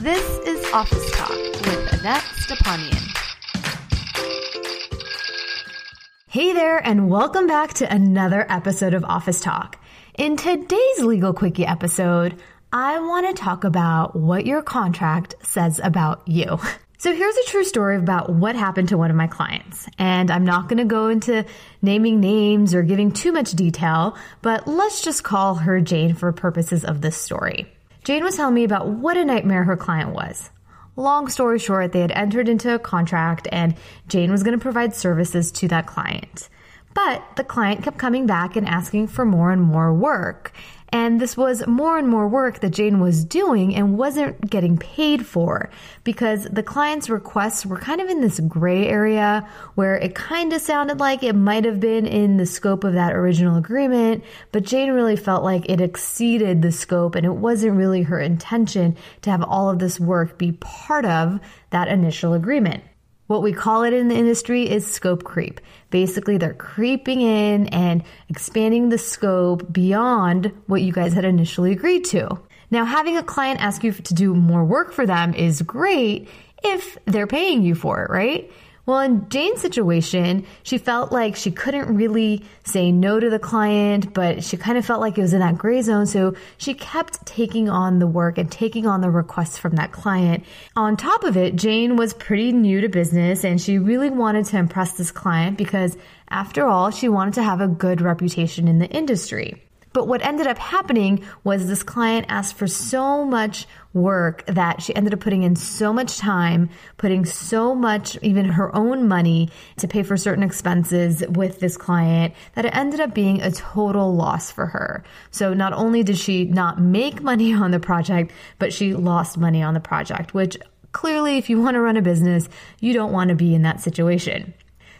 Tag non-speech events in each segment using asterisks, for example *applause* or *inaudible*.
This is Office Talk with Annette Stepanian. Hey there, and welcome back to another episode of Office Talk. In today's Legal Quickie episode, I want to talk about what your contract says about you. So here's a true story about what happened to one of my clients. And I'm not going to go into naming names or giving too much detail, but let's just call her Jane for purposes of this story. Jane was telling me about what a nightmare her client was. Long story short, they had entered into a contract and Jane was going to provide services to that client. But the client kept coming back and asking for more and more work. And this was more and more work that Jane was doing and wasn't getting paid for because the client's requests were kind of in this gray area where it kind of sounded like it might have been in the scope of that original agreement, but Jane really felt like it exceeded the scope and it wasn't really her intention to have all of this work be part of that initial agreement. What we call it in the industry is scope creep. Basically, they're creeping in and expanding the scope beyond what you guys had initially agreed to. Now, having a client ask you to do more work for them is great if they're paying you for it, right? Well, in Jane's situation, she felt like she couldn't really say no to the client, but she kind of felt like it was in that gray zone. So she kept taking on the work and taking on the requests from that client. On top of it, Jane was pretty new to business and she really wanted to impress this client because after all, she wanted to have a good reputation in the industry. But what ended up happening was this client asked for so much work that she ended up putting in so much time, putting so much, even her own money to pay for certain expenses with this client that it ended up being a total loss for her. So not only did she not make money *laughs* on the project, but she lost money on the project, which clearly, if you want to run a business, you don't want to be in that situation.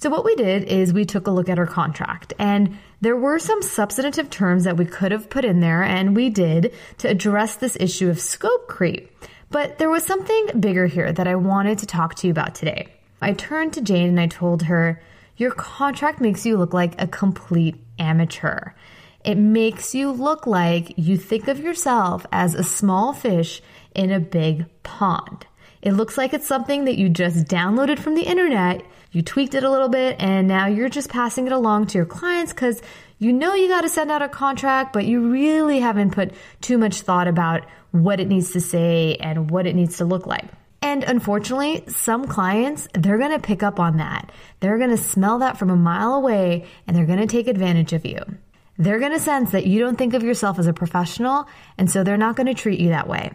So what we did is we took a look at our contract and there were some substantive terms that we could have put in there and we did to address this issue of scope creep. But there was something bigger here that I wanted to talk to you about today. I turned to Jane and I told her, your contract makes you look like a complete amateur. It makes you look like you think of yourself as a small fish in a big pond. It looks like it's something that you just downloaded from the internet you tweaked it a little bit, and now you're just passing it along to your clients because you know you got to send out a contract, but you really haven't put too much thought about what it needs to say and what it needs to look like. And unfortunately, some clients, they're going to pick up on that. They're going to smell that from a mile away and they're going to take advantage of you. They're going to sense that you don't think of yourself as a professional, and so they're not going to treat you that way.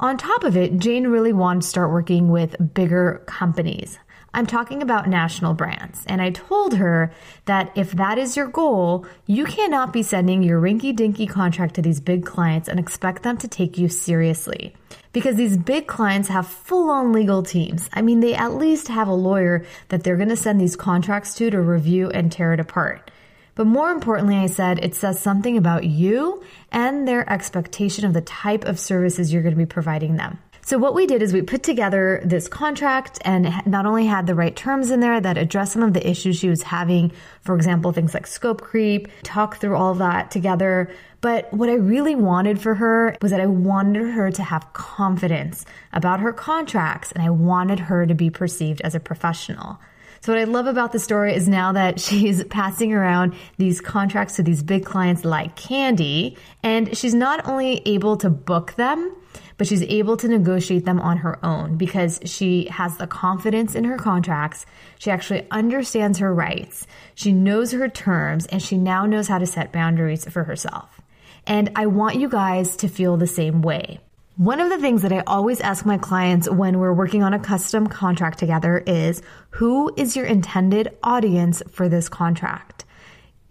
On top of it, Jane really wants to start working with bigger companies. I'm talking about national brands. And I told her that if that is your goal, you cannot be sending your rinky dinky contract to these big clients and expect them to take you seriously. Because these big clients have full on legal teams. I mean, they at least have a lawyer that they're going to send these contracts to to review and tear it apart. But more importantly, I said it says something about you and their expectation of the type of services you're going to be providing them. So what we did is we put together this contract and not only had the right terms in there that address some of the issues she was having, for example, things like scope creep, talk through all that together. But what I really wanted for her was that I wanted her to have confidence about her contracts and I wanted her to be perceived as a professional. So what I love about the story is now that *laughs* she's passing around these contracts to these big clients like candy, and she's not only able to book them, but she's able to negotiate them on her own because she has the confidence in her contracts. She actually understands her rights. She knows her terms and she now knows how to set boundaries for herself. And I want you guys to feel the same way. One of the things that I always ask my clients when we're working on a custom contract together is who is your intended audience for this contract?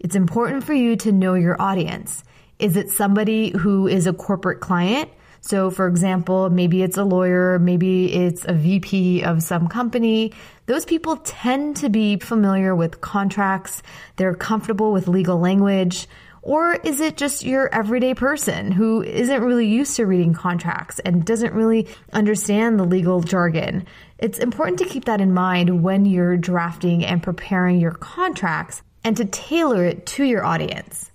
It's important for you to know your audience. Is it somebody who is a corporate client? So, for example, maybe it's a lawyer, maybe it's a VP of some company. Those people tend to be familiar with contracts, they're comfortable with legal language. Or is it just your everyday person who isn't really used to reading contracts and doesn't really understand the legal jargon? It's important to keep that in mind when you're drafting and preparing your contracts and to tailor it to your audience.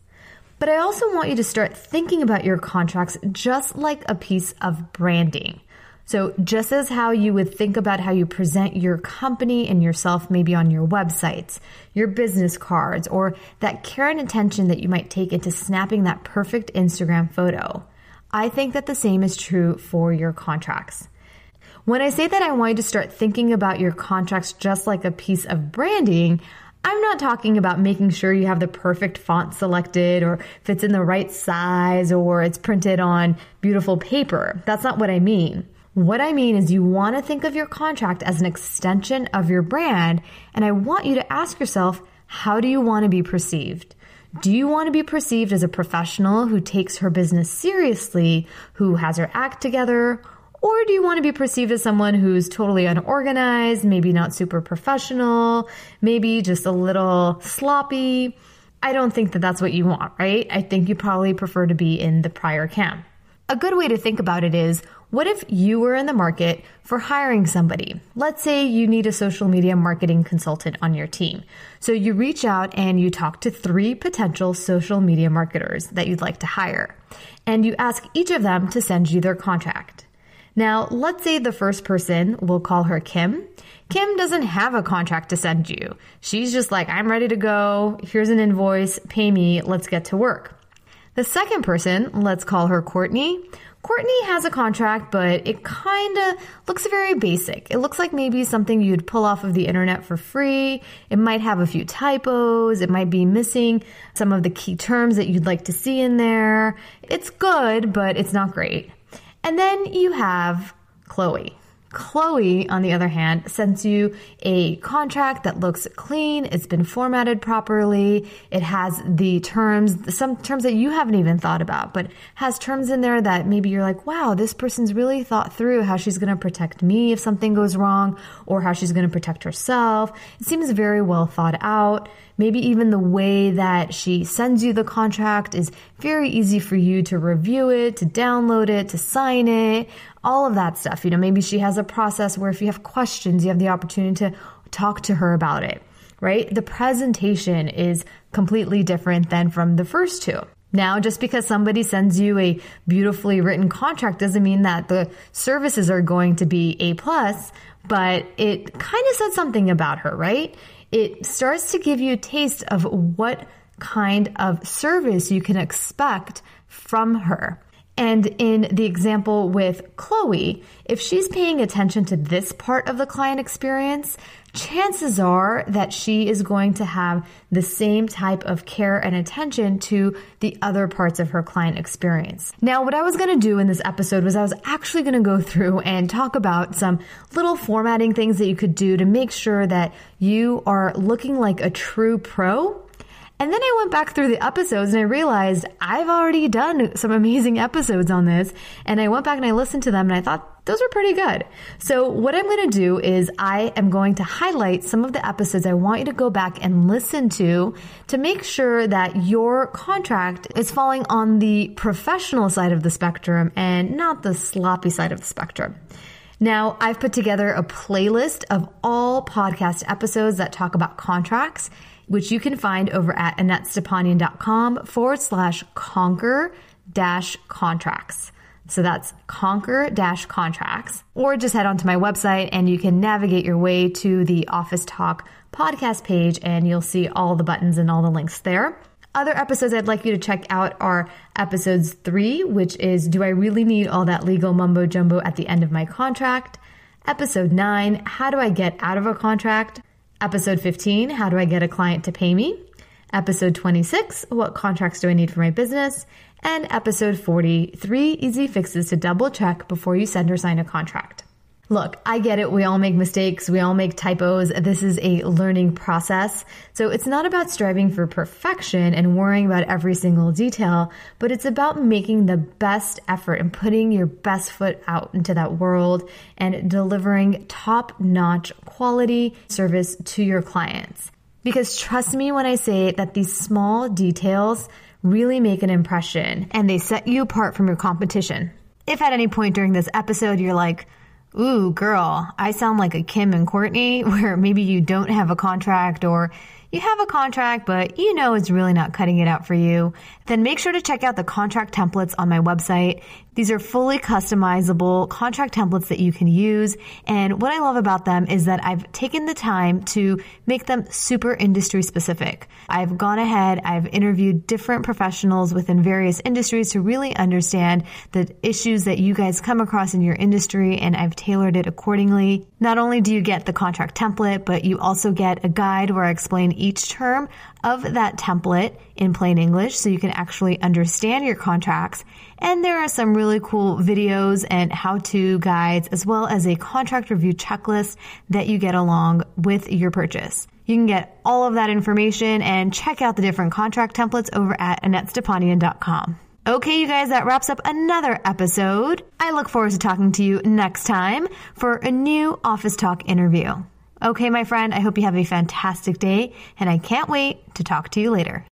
But I also want you to start thinking about your contracts just like a piece of branding. So, just as how you would think about how you present your company and yourself maybe on your websites, your business cards, or that care and attention that you might take into snapping that perfect Instagram photo, I think that the same is true for your contracts. When I say that I want you to start thinking about your contracts just like a piece of branding, I'm not talking about making sure you have the perfect font selected or if it's in the right size or it's printed on beautiful paper. That's not what I mean. What I mean is you want to think of your contract as an extension of your brand, and I want you to ask yourself, how do you want to be perceived? Do you want to be perceived as a professional who takes her business seriously, who has her act together, or do you want to be perceived as someone who's totally unorganized, maybe not super professional, maybe just a little sloppy? I don't think that that's what you want, right? I think you probably prefer to be in the prior camp. A good way to think about it is what if you were in the market for hiring somebody? Let's say you need a social media marketing consultant on your team. So you reach out and you talk to three potential social media marketers that you'd like to hire. And you ask each of them to send you their contract. Now, let's say the first person, we'll call her Kim. Kim doesn't have a contract to send you. She's just like, I'm ready to go. Here's an invoice. Pay me. Let's get to work. The second person, let's call her Courtney. Courtney has a contract, but it kind of looks very basic. It looks like maybe something you'd pull off of the internet for free. It might have a few typos. It might be missing some of the key terms that you'd like to see in there. It's good, but it's not great. And then you have Chloe. Chloe, on the other hand, sends you a contract that looks clean. It's been formatted properly. It has the terms, some terms that you haven't even thought about, but has terms in there that maybe you're like, wow, this person's really thought through how she's going to protect me if something goes wrong or how she's going to protect herself. It seems very well thought out. Maybe even the way that she sends you the contract is very easy for you to review it, to download it, to sign it, all of that stuff. You know, maybe she has a process where if you have questions, you have the opportunity to talk to her about it, right? The presentation is completely different than from the first two. Now, just because somebody sends you a beautifully written contract doesn't mean that the services are going to be A plus, but it kind of said something about her, right? it starts to give you a taste of what kind of service you can expect from her. And in the example with Chloe, if she's paying attention to this part of the client experience, chances are that she is going to have the same type of care and attention to the other parts of her client experience. Now, what I was going to do in this episode was I was actually going to go through and talk about some little formatting things that you could do to make sure that you are looking like a true pro and then I went back through the episodes and I realized I've already done some amazing episodes on this. And I went back and I listened to them and I thought those were pretty good. So what I'm going to do is I am going to highlight some of the episodes I want you to go back and listen to to make sure that your contract is falling on the professional side of the spectrum and not the sloppy side of the spectrum. Now, I've put together a playlist of all podcast episodes that talk about contracts which you can find over at AnnetteStepanian.com forward slash conquer dash contracts. So that's conquer dash contracts. Or just head onto my website and you can navigate your way to the Office Talk podcast page and you'll see all the buttons and all the links there. Other episodes I'd like you to check out are episodes three, which is Do I Really Need All That Legal Mumbo Jumbo at the End of My Contract? Episode nine, How Do I Get Out of a Contract? Episode 15 How do I get a client to pay me? Episode 26 What contracts do I need for my business? And episode forty-three: easy fixes to double check before you send or sign a contract. Look, I get it. We all make mistakes. We all make typos. This is a learning process. So it's not about striving for perfection and worrying about every single detail, but it's about making the best effort and putting your best foot out into that world and delivering top notch quality service to your clients. Because trust me when I say that these small details really make an impression and they set you apart from your competition. If at any point during this episode you're like, Ooh, girl, I sound like a Kim and Courtney, *laughs* where maybe you don't have a contract or you have a contract, but you know it's really not cutting it out for you, then make sure to check out the contract templates on my website, these are fully customizable contract templates that you can use. And what I love about them is that I've taken the time to make them super industry specific. I've gone ahead, I've interviewed different professionals within various industries to really understand the issues that you guys come across in your industry, and I've tailored it accordingly. Not only do you get the contract template, but you also get a guide where I explain each term of that template in plain English so you can actually understand your contracts. And there are some really cool videos and how to guides as well as a contract review checklist that you get along with your purchase. You can get all of that information and check out the different contract templates over at AnnetteStepanian.com. Okay, you guys, that wraps up another episode. I look forward to talking to you next time for a new Office Talk interview. Okay, my friend, I hope you have a fantastic day, and I can't wait to talk to you later.